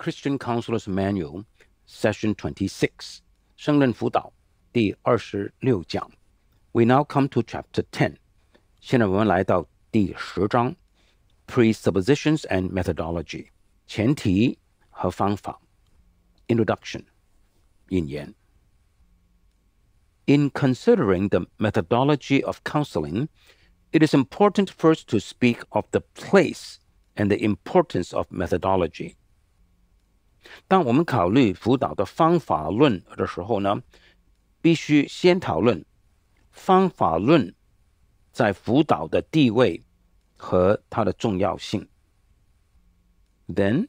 Christian Counselor's Manual, Session 26, We now come to Chapter Presuppositions and In considering the methodology of counseling, it is important first to speak of the place and the importance of methodology. 当我们考虑辅导的方法论的时候呢，必须先讨论方法论在辅导的地位和它的重要性。Then,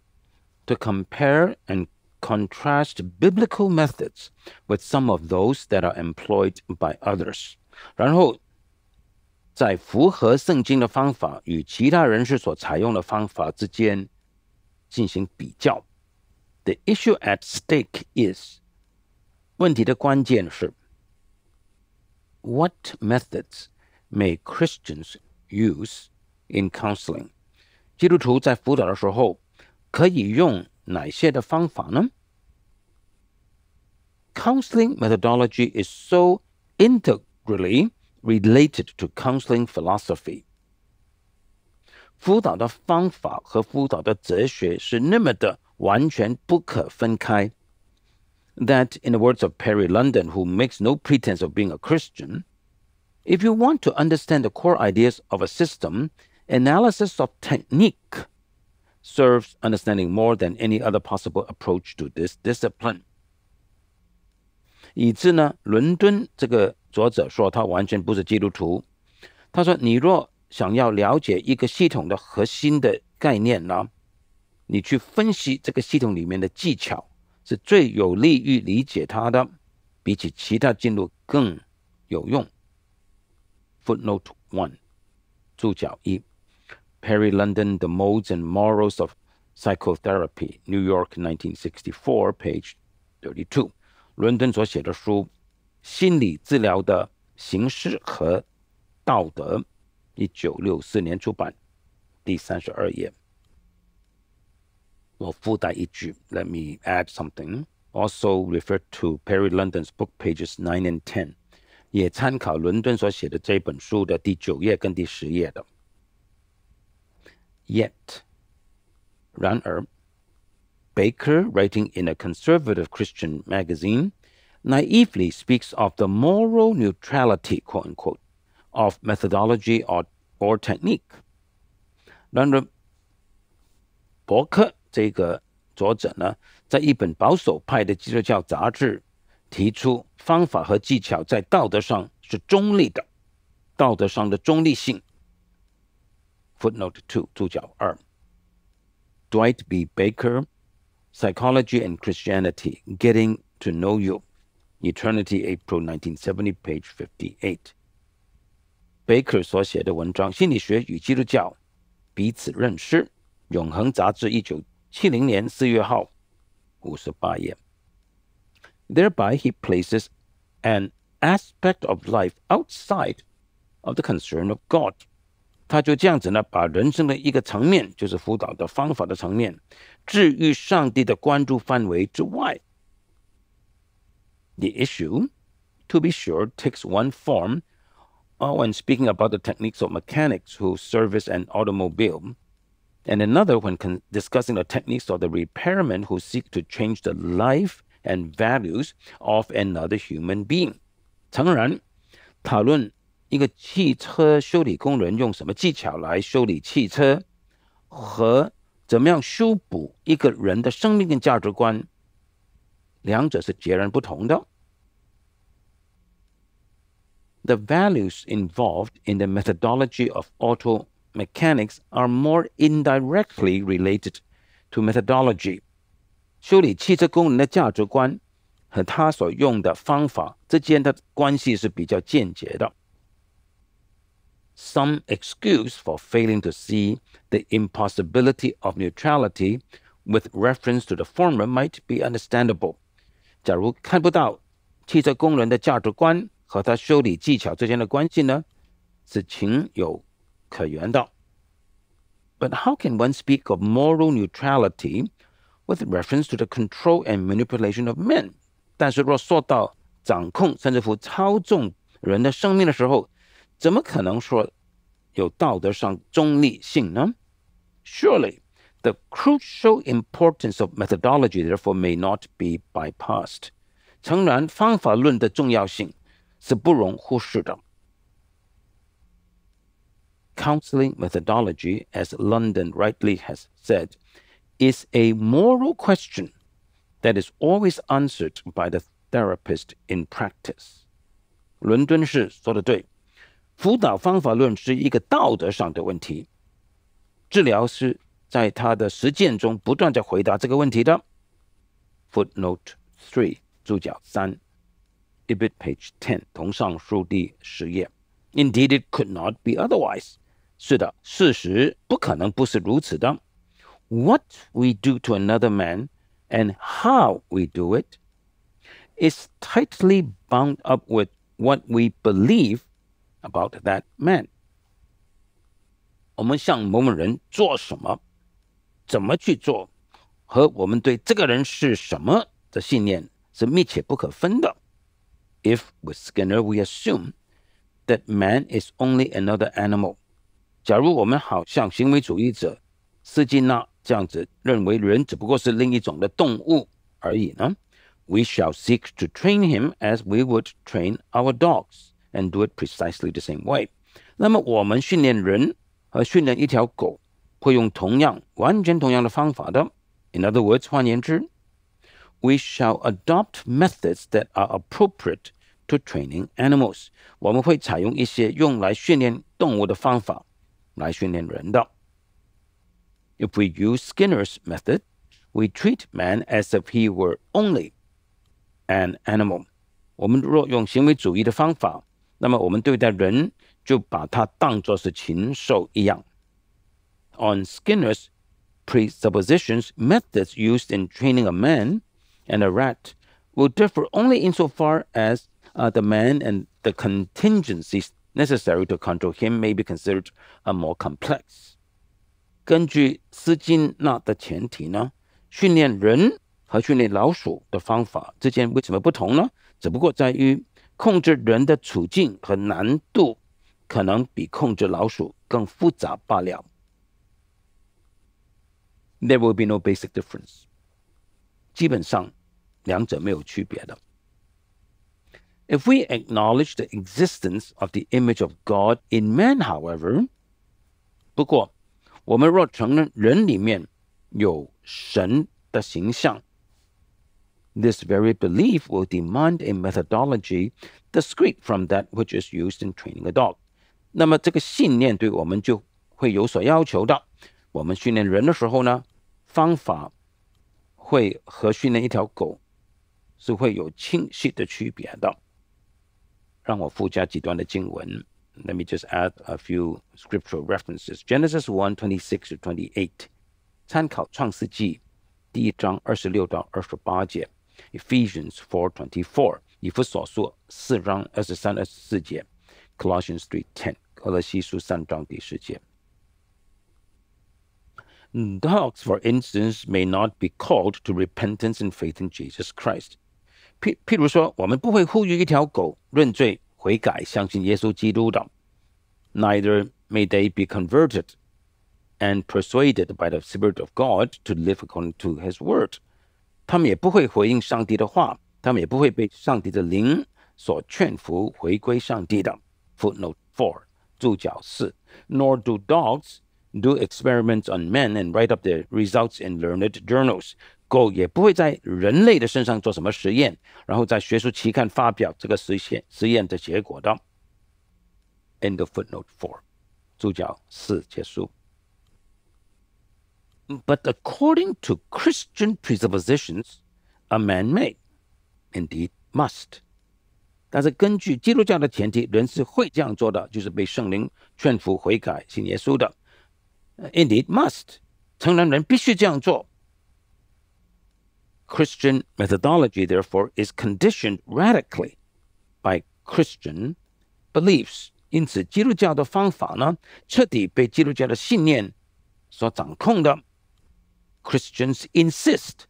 to compare and contrast biblical methods with some of those that are employed by others. 然后，在符合圣经的方法与其他人士所采用的方法之间进行比较。the issue at stake is 问题的关键是 What methods may Christians use in counseling？基督徒在辅导的时候可以用哪些的方法呢？Counseling methodology is so integrally related to counseling philosophy。辅导的方法和辅导的哲学是那么的。完全不可分开。That, in the words of Perry London, who makes no pretense of being a Christian, if you want to understand the core ideas of a system, analysis of technique serves understanding more than any other possible approach to this discipline。以致呢，伦敦这个作者说他完全不是基督徒。他说：“你若想要了解一个系统的核心的概念呢，你去分析这个系统里面的技巧，是最有利于理解它的，比起其他进入更有用。Footnote one，注脚一，Perry London The Modes and Morals of Psychotherapy，New York，1964，page thirty two，伦敦所写的书《心理治疗的形式和道德》，一九六四年出版，第三十二页。or Fuda Egypt, let me add something, also refer to Perry London's book pages 9 and ten. Baker writing in a conservative Christian magazine, naively speaks of the moral neutrality, quote unquote, of methodology or, or technique. 这个作者呢，在一本保守派的基督教杂志提出，方法和技巧在道德上是中立的，道德上的中立性。Footnote two，注脚二。Dwight B. Baker，Psychology and Christianity，Getting to Know You，Eternity，April 1970，Page 58。Baker 所写的文章《心理学与基督教彼此认识》，永恒杂志一九。七零年四月号，五十八页。Thereby he places an aspect of life outside of the concern of God。他就这样子呢，把人生的一个层面，就是辅导的方法的层面，置于上帝的关注范围之外。The issue, to be sure, takes one form. Oh, when speaking about the techniques of mechanics who service an automobile, and another when con- discussing the techniques of the repairmen who seek to change the life and values of another human being, The values involved in the methodology of auto mechanics are more indirectly related to methodology. Some excuse for failing to see the impossibility of neutrality with reference to the former might be 假如看不到汽车工人的价值观和他修理技巧之间的关系呢？是情有。but how can one speak of moral neutrality with reference to the control and manipulation of men？但是若说到掌控甚至乎操纵人的生命的时候，怎么可能说有道德上中立性呢？Surely the crucial importance of methodology therefore may not be bypassed。诚然，方法论的重要性是不容忽视的。counseling methodology, as London rightly has said, is a moral question that is always answered by the therapist in practice。伦敦市说的对，辅导方法论是一个道德上的问题，治疗师在他的实践中不断在回答这个问题的。Footnote three，注脚三，Ibid page ten，同上书第十页。Indeed, it could not be otherwise. 是的，事实不可能不是如此的。What we do to another man and how we do it is tightly bound up with what we believe about that man. 我们向某某人做什么，怎么去做，和我们对这个人是什么的信念是密切不可分的。If with Skinner we assume that man is only another animal. 假如我们好像行为主义者斯金纳这样子认为人只不过是另一种的动物而已呢？We shall seek to train him as we would train our dogs and do it precisely the same way。那么我们训练人和训练一条狗会用同样完全同样的方法的。In other words，换言之，We shall adopt methods that are appropriate to training animals。我们会采用一些用来训练动物的方法。来训练人的。If we use Skinner's method, we treat man as if he were only an animal. Skinner's presuppositions, methods used in training a man and a rat will differ only insofar as uh, the man and the contingencies necessary to control him may be considered a more complex. complex。根据斯金纳的前提呢，训练人和训练老鼠的方法之间为什么不同呢？只不过在于控制人的处境和难度可能比控制老鼠更复杂罢了。There will be no basic difference。基本上，两者没有区别的。if we acknowledge the existence of the image of God in man, however, this very belief will demand a methodology discrete from that which is used in training a dog。那么这个信念对我们就会有所要求的。我们训练人的时候呢，方法会和训练一条狗是会有清晰的区别的。让我附加几段的经文。Let me just add a few scriptural references. Genesis 1 26 to 28，参考创世纪第一章二十六到二十八节。Ephesians 4:24，以弗所书四章二十三、二十四节；Colossians Dogs, for instance, may not be called to repentance and faith in Jesus Christ. 譬譬如说，我们不会呼吁一条狗认罪悔改、相信耶稣基督的。Neither may they be converted and persuaded by the Spirit of God to live according to His Word。他们也不会回应上帝的话，他们也不会被上帝的灵所劝服回归上帝的。Footnote four，注脚四。Nor do dogs do experiments on men and write up their results in learned journals. 狗也不会在人类的身上做什么实验，然后在学术期刊发表这个实实验的结果的。End of footnote four。主教四结束。But according to Christian presuppositions, a man m a y indeed must。但是根据基督教的前提，人是会这样做的，就是被圣灵劝服悔改信耶稣的。Indeed must，成年人必须这样做。Christian methodology, therefore, is conditioned radically by Christian beliefs. 因此，基督教的方法呢，彻底被基督教的信念所掌控的。Christians insist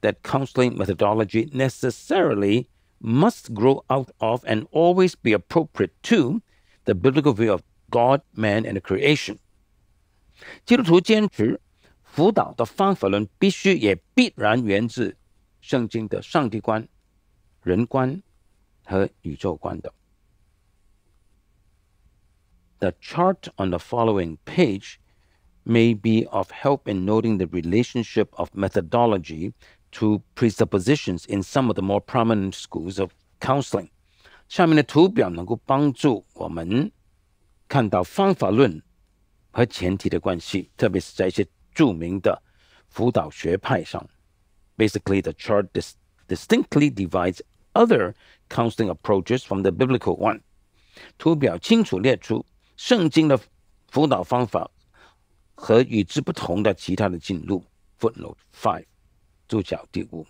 that counseling methodology necessarily must grow out of and always be appropriate to the biblical view of God, man, and creation. 基督徒坚持辅导的方法论必须也必然源自圣经的上帝观、人观和宇宙观的。The chart on the following page may be of help in noting the relationship of methodology to presuppositions in some of the more prominent schools of counseling。下面的图表能够帮助我们看到方法论和前提的关系，特别是在一些著名的辅导学派上。Basically, the chart dis distinctly divides other counseling approaches from the biblical one. 图表清楚列出圣经的辅导方法和与之不同的其他的进入。Footnote five，注脚第五。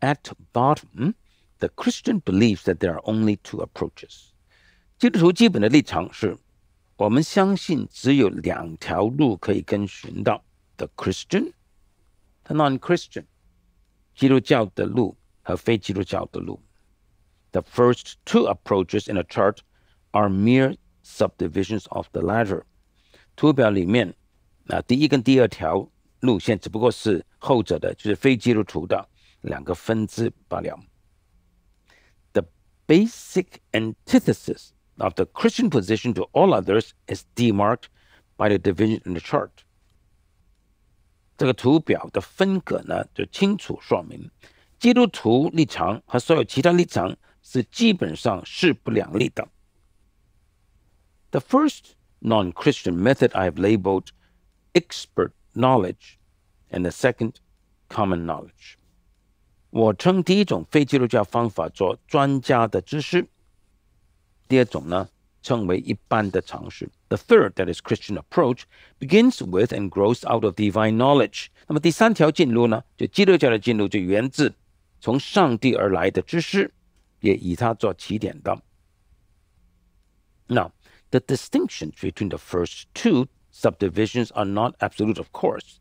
At bottom, the Christian believes that there are only two approaches. 基督徒基本的立场是我们相信只有两条路可以跟循到：the Christian 和 non-Christian，基督教的路和非基督教的路。The first two approaches in a chart are mere subdivisions of the latter. 图表里面，那第一跟第二条路线只不过是后者的就是非基督徒的两个分支罢了。The basic antithesis of the Christian position to all others is demarked by the division in the chart. chart。这个图表的分隔呢，就清楚说明基督徒立场和所有其他立场是基本上势不两立的。The first non-Christian method I have labeled expert knowledge, and the second common knowledge。我称第一种非基督教方法做专家的知识。第二种呢，称为一般的常识。The third, that is Christian approach, begins with and grows out of divine knowledge. knowledge。那么第三条进路呢，就基督教的进路就源自从上帝而来的知识，也以它做起点的。Now, the distinctions between the first two subdivisions are not absolute, of course。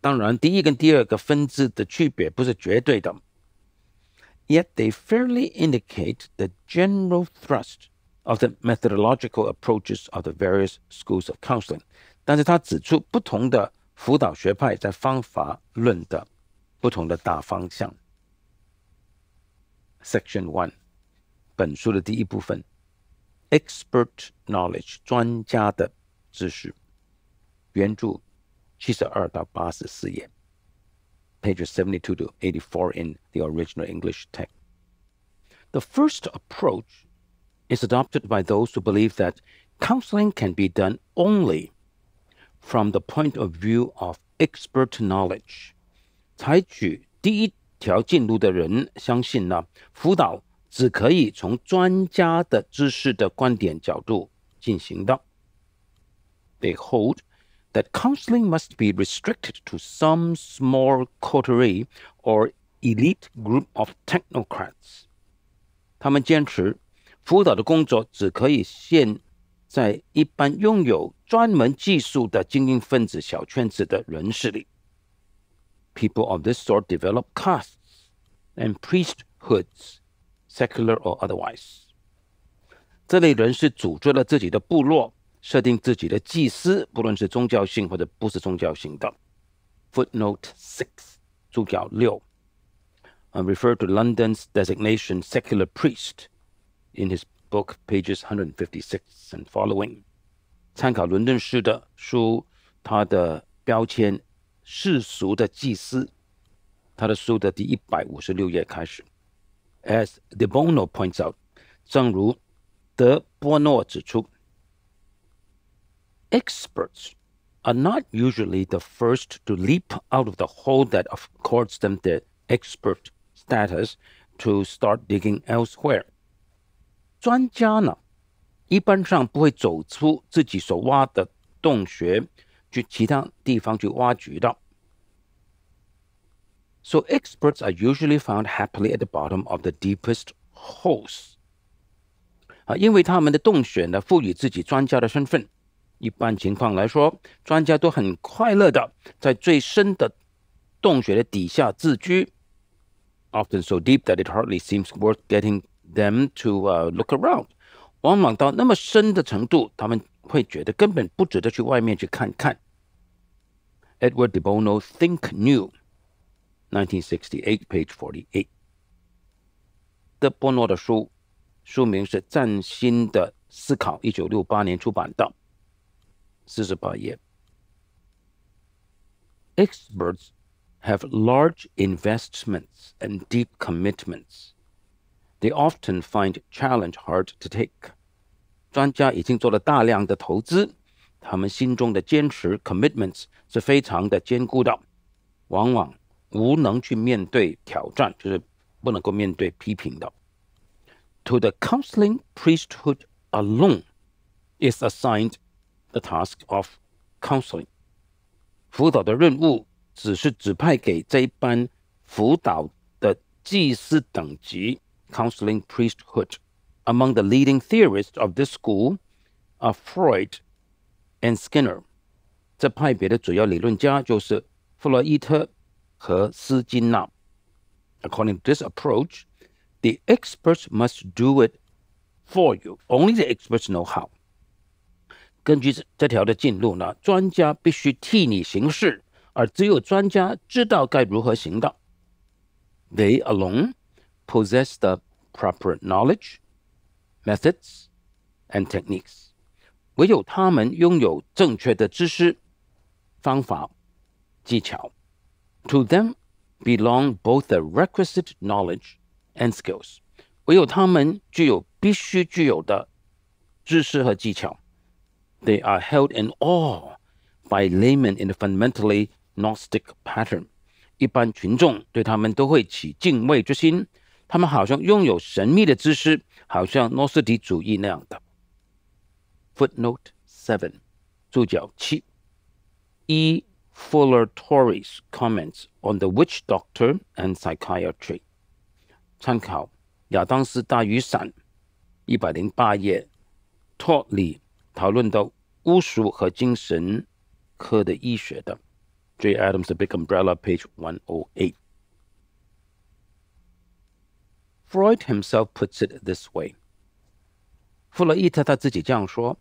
当然，第一跟第二个分支的区别不是绝对的。yet they fairly indicate the general thrust of the methodological approaches of the various schools of counseling. counseling。但是他指出不同的辅导学派在方法论的不同的大方向。Section One，本书的第一部分，Expert Knowledge 专家的知识，原著七十二到八十四页。pages 72 to 84 in the original English text. The first approach is adopted by those who believe that counseling can be done only from the point of view of expert knowledge. They hold that counseling must be restricted to some small coterie or elite group of technocrats. technocrats。他们坚持，辅导的工作只可以限在一般拥有专门技术的精英分子小圈子的人士里。People of this sort develop castes and priesthoods, secular or otherwise. otherwise。这类人是组织了自己的部落。设定自己的祭司，不论是宗教性或者不是宗教性的。Footnote six，注脚六。Refer to London's designation "secular priest" in his book, pages 156 and following. 参考伦敦市的书，他的标签，世俗的祭司，他的书的第一百五十六页开始。As De Bono points out，正如德波诺指出。experts are not usually the first to leap out of the hole that accords them their expert status to start digging elsewhere。专家呢，一般上不会走出自己所挖的洞穴，去其他地方去挖掘的。So experts are usually found happily at the bottom of the deepest holes。啊，因为他们的洞穴呢，赋予自己专家的身份。一般情况来说，专家都很快乐的在最深的洞穴的底下自居，often so deep that it hardly seems worth getting them to uh, look around。往往到那么深的程度，他们会觉得根本不值得去外面去看看。Edward de Bono, Think New, 1968, page 48. 48。德波诺的书书名是《崭新的思考》，一九六八年出版的。Zizabaya. Experts have large investments and deep commitments. They often find challenge hard to take. 专家已经做了大量的投资，他们心中的坚持 commitments 是非常的坚固的，往往无能去面对挑战，就是不能够面对批评的。To the counseling priesthood alone is assigned the task of counseling。辅导的任务只是指派给这一班辅导的祭司等级 （counseling priesthood）。Among the leading theorists of this school are Freud and Skinner。这派别的主要理论家就是弗洛伊特和斯金纳。According to this approach, the experts must do it for you. Only the experts know how. 根据这条的进路呢，专家必须替你行事，而只有专家知道该如何行道。They alone possess the proper knowledge, methods, and techniques. 唯有他们拥有正确的知识、方法、技巧。To them belong both the requisite knowledge and skills. 唯有他们具有必须具有的知识和技巧。they are held in awe by laymen in a fundamentally Gnostic pattern。一般群众对他们都会起敬畏之心，他们好像拥有神秘的知识，好像诺斯底主义那样的。Footnote seven，注脚七。E. Fuller Torres comments on the witch doctor and psychiatry。参考亚当斯大雨伞一百零八页，托里讨论到巫术和精神科的医学的。J. Adams 的 Big Umbrella, page 108. Freud himself puts it this way. 弗洛伊特他自己这样说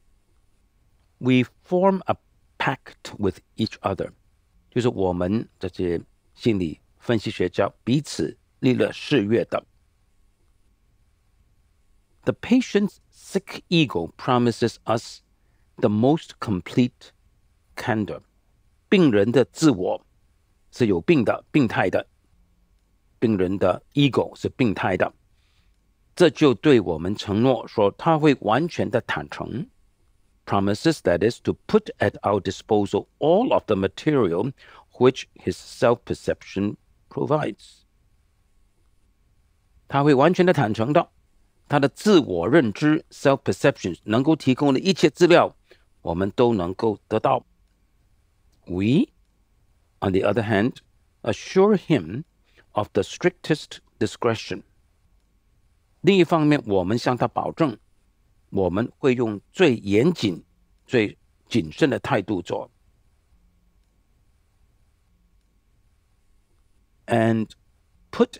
：“We form a pact with each other，就是我们这些心理分析学家彼此立了誓约的。The patient's sick ego promises us the most complete candor。病人的自我是有病的、病态的，病人的 ego 是病态的。这就对我们承诺说他会完全的坦诚。Promises that is to put at our disposal all of the material which his self-perception provides。他会完全的坦诚的。他的自我认知 （self perception） 能够提供的一切资料，我们都能够得到。We, on the other hand, assure him of the strictest discretion. 另一方面，我们向他保证，我们会用最严谨、最谨慎的态度做。And put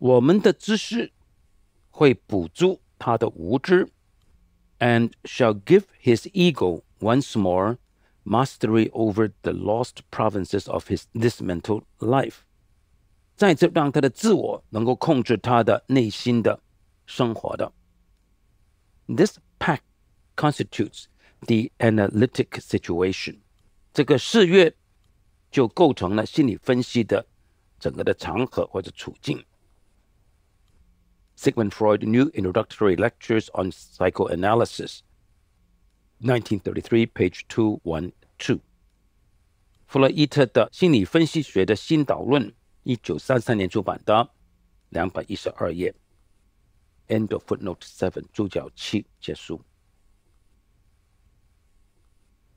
我们的知识会补足他的无知，and shall give his ego once more mastery over the lost provinces of his this mental life。再次让他的自我能够控制他的内心的生活的。This pact constitutes the analytic situation。这个四月就构成了心理分析的整个的场合或者处境。Sigmund Freud new introductory lectures on psychoanalysis, 1933, page End of footnote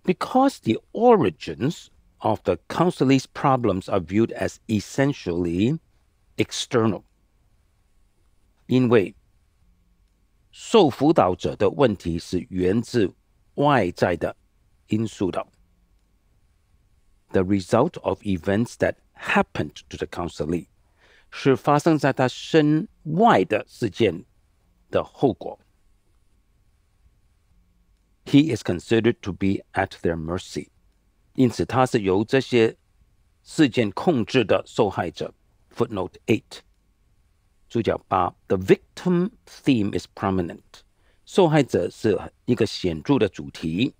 Because the origins of the counselee's problems are viewed as essentially external, 因为受辅导者的问题是源自外在的因素的。The result of events that happened to the counselee 是发生在他身外的事件的后果。He is considered to be at their mercy，因此他是由这些事件控制的受害者。Footnote eight。主角八，The victim theme is prominent，受害者是一个显著的主题。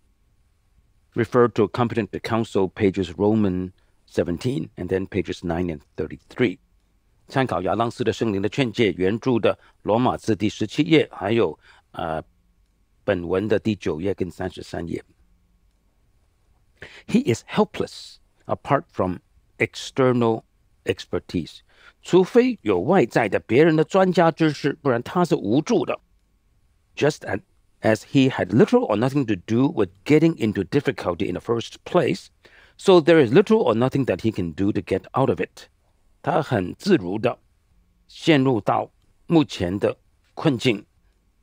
Refer to competent counsel pages Roman seventeen and then pages nine and thirty three。参考亚当斯的《圣灵的劝诫》原著的罗马字第十七页，还有呃本文的第九页跟三十三页。He is helpless apart from external expertise. 除非有外在的别人的专家知识，不然他是无助的。Just as as he had little or nothing to do with getting into difficulty in the first place, so there is little or nothing that he can do to get out of it. 他很自如的陷入到目前的困境，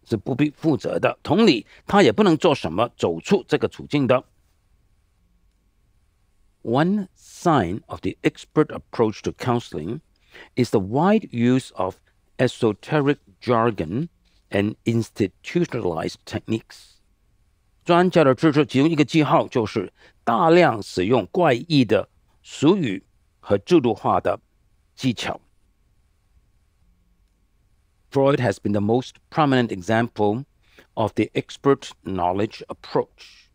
是不必负责的。同理，他也不能做什么走出这个处境的。One sign of the expert approach to counseling is the wide use of esoteric jargon and institutionalized techniques。专家的支持其中一个记号就是大量使用怪异的俗语和制度化的技巧。Freud has been the most prominent example of the expert knowledge approach.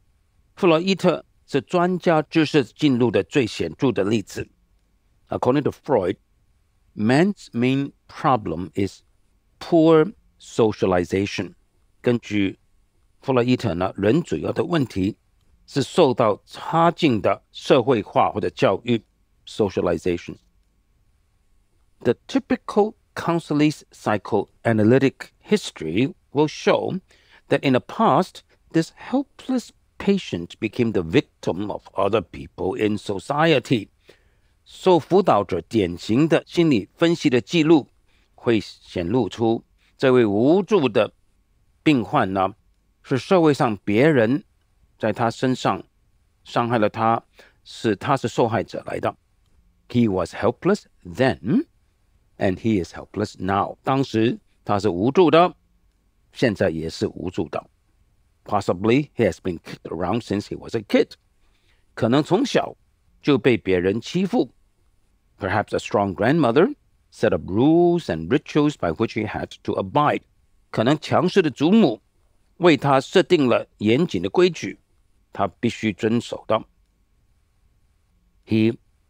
弗洛伊特是专家知识进入的最显著的例子。According to Freud, man's main problem is poor socialization. （socialization）。The typical Counselis psychoanalytic history will show that in the past, this helpless patient became the victim of other people in society. 受辅导者典型的心理分析的记录，会显露出这位无助的病患呢，是社会上别人在他身上伤害了他，使他是受害者来的。He was helpless then, and he is helpless now. 当时他是无助的，现在也是无助的。Possibly he has been kicked around since he was a kid. 可能从小就被别人欺负，Perhaps a strong grandmother set up rules and rituals by which he had to abide. He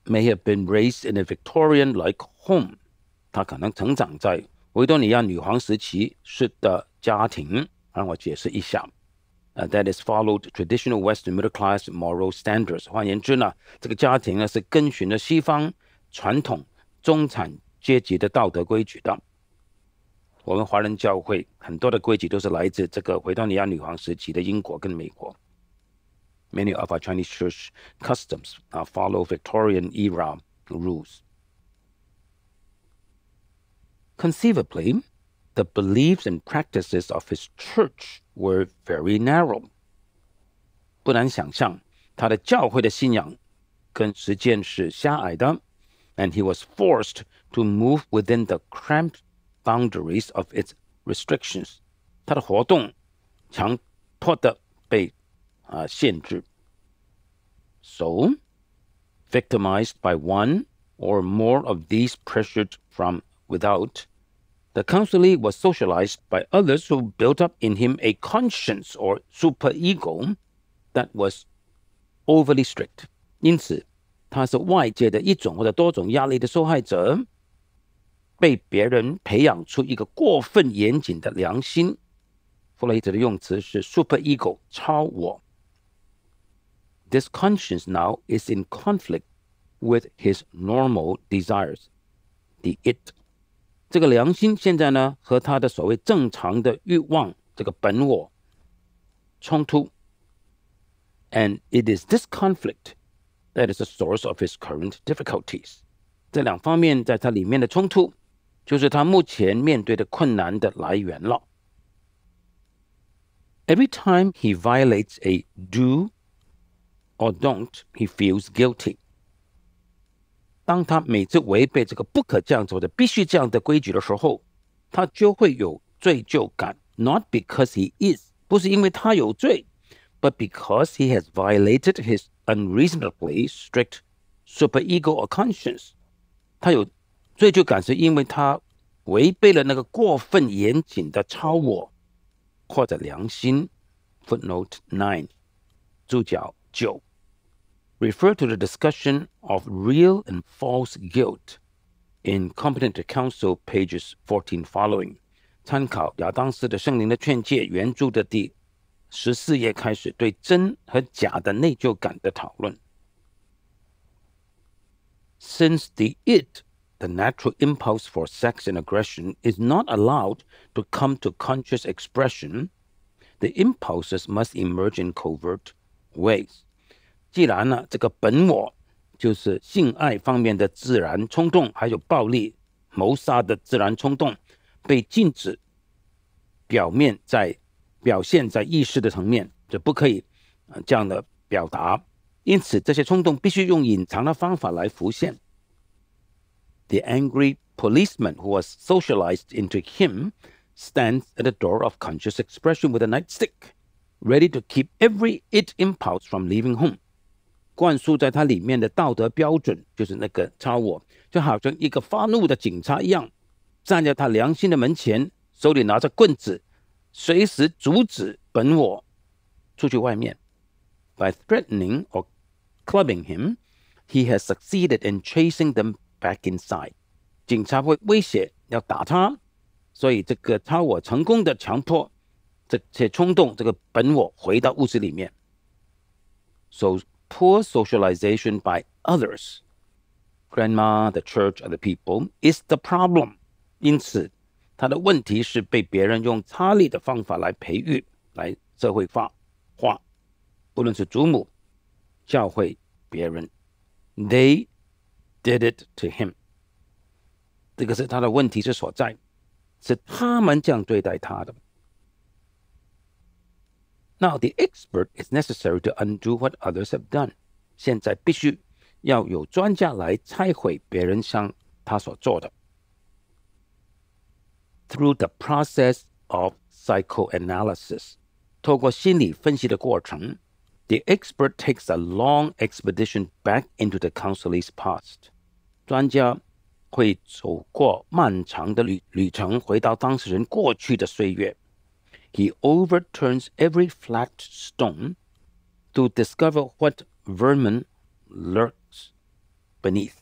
may have been raised in a Victorian-like home。他可能成长在维多利亚女皇时期式的家庭。让我解释一下。呃、uh,，that That is followed traditional Western middle class moral standards。换言之呢，这个家庭呢是跟循着西方传统中产阶级的道德规矩的，我们华人教会很多的规矩都是来自这个维多利亚女皇时期的英国跟美国。Many of our Chinese church customs are follow Victorian era rules. Conceivably, the beliefs and practices of his church were very narrow. 不难想象，他的教会的信仰跟实践是狭隘的。and he was forced to move within the cramped boundaries of its restrictions. So, victimized by one or more of these pressures from without, the constantly was socialized by others who built up in him a conscience or superego that was overly strict. 因此。他是外界的一种或者多种压力的受害者，被别人培养出一个过分严谨的良心。弗洛伊德的用词是 super ego 超我。This conscience now is in conflict with his normal desires. The it，这个良心现在呢和他的所谓正常的欲望这个本我冲突。And it is this conflict. that is the source of his current difficulties。这两方面在它里面的冲突，就是他目前面对的困难的来源了。Every time he violates a do or don't, he feels guilty。当他每次违背这个不可这样做的、必须这样的规矩的时候，他就会有罪疚感。Not because he is，不是因为他有罪，but because he has violated his unreasonably strict superego or conscience。他有罪疚感，是因为他违背了那个过分严谨的超我或者良心。Footnote nine，注脚九。Refer to the discussion of real and false guilt in Competent Counsel, pages fourteen following。参考亚当斯的《圣灵的劝诫》原著的第十四页开始对真和假的内疚感的讨论。Since the it, the natural impulse for sex and aggression, is not allowed to come to conscious expression, the impulses must emerge in covert ways. 既然呢，这个本我就是性爱方面的自然冲动，还有暴力、谋杀的自然冲动，被禁止表面在表现在意识的层面就不可以这样的表达，因此这些冲动必须用隐藏的方法来浮现。The angry policeman who was socialized into him stands at the door of conscious expression with a nightstick, ready to keep every it impulse from leaving home。灌输在他里面的道德标准就是那个超我，就好像一个发怒的警察一样，站在他良心的门前，手里拿着棍子。随时阻止本我出去外面。By threatening or clubbing him, he has succeeded in chasing them back inside. 警察会威胁要打他，所以这个他我成功的强迫这些冲动这个本我回到物质里面。So poor socialization by others, grandma, the church, other people, is the problem. 因此，他的问题是被别人用差力的方法来培育、来社会化化，不论是祖母、教会、别人，They did it to him。这个是他的问题之所在，是他们这样对待他的。Now the expert is necessary to undo what others have done。现在必须要有专家来拆毁别人向他所做的。through the process of psychoanalysis. the expert takes a long expedition back into the counselee's past。专家会走过漫长的旅旅程，回到当事人过去的岁月。He overturns every flat stone to discover what vermin lurks beneath。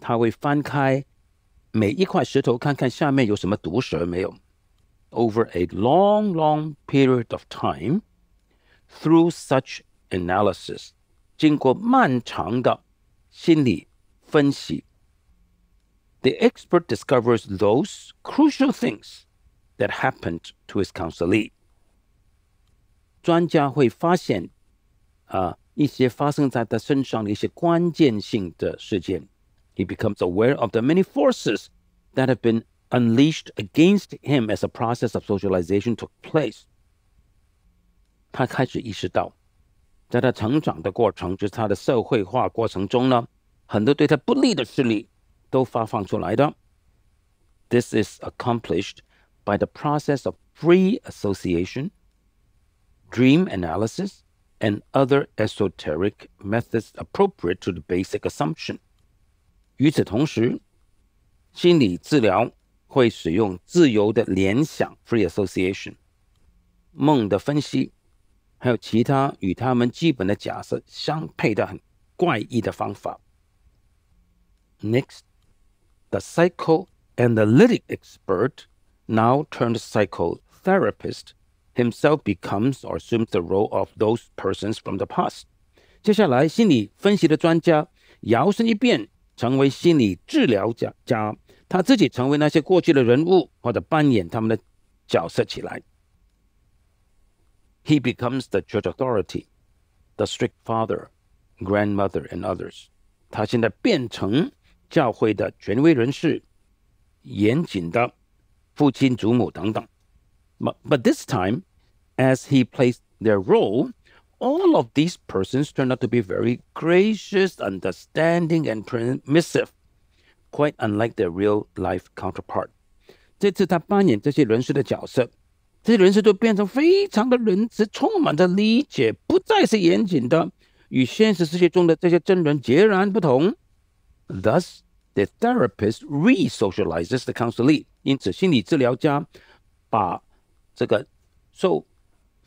他会翻开每一块石头看看下面有什么毒蛇没有。Over a long, long period of time, through such analysis，经过漫长的心理分析，the expert discovers those crucial things that happened to his counselee。专家会发现啊、呃、一些发生在他身上的一些关键性的事件。he becomes aware of the many forces that have been unleashed against him as a process of socialization took place. This is accomplished by the process of free association, dream analysis, and other esoteric methods appropriate to the basic assumption. 与此同时，心理治疗会使用自由的联想 （free association）、梦的分析，还有其他与他们基本的假设相配的很怪异的方法。Next, the psychoanalytic expert, now turned psychotherapist, himself becomes or assumes the role of those persons from the past. 接下来，心理分析的专家摇身一变成为心理治疗家家，他自己成为那些过去的人物或者扮演他们的角色起来。He becomes the church authority, the strict father, grandmother, and others. 他现在变成教会的权威人士，严谨的父亲、祖母等等。But but this time, as he plays their role, all of these persons turned out to be very gracious, understanding, and permissive, quite unlike their real life counterpart. 这次他扮演这些人士的角色，这些人士都变成非常的仁慈，充满着理解，不再是严谨的，与现实世界中的这些真人截然不同。Thus, the therapist re-socializes the counselee。因此，心理治疗家把这个受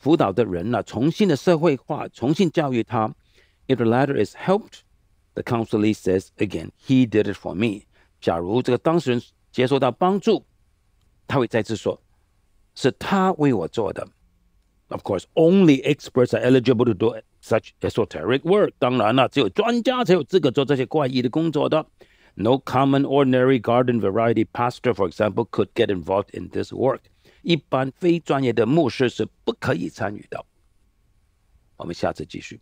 辅导的人呢、啊，重新的社会化，重新教育他。If the latter is helped, the counselee says again, he did it for me. 假如这个当事人接受到帮助，他会再次说，是他为我做的。Of course, only experts are eligible to do such esoteric work. 当然了，只有专家才有资格做这些怪异的工作的。No common ordinary garden variety pastor, for example, could get involved in this work. 一般非专业的牧师是不可以参与的。我们下次继续。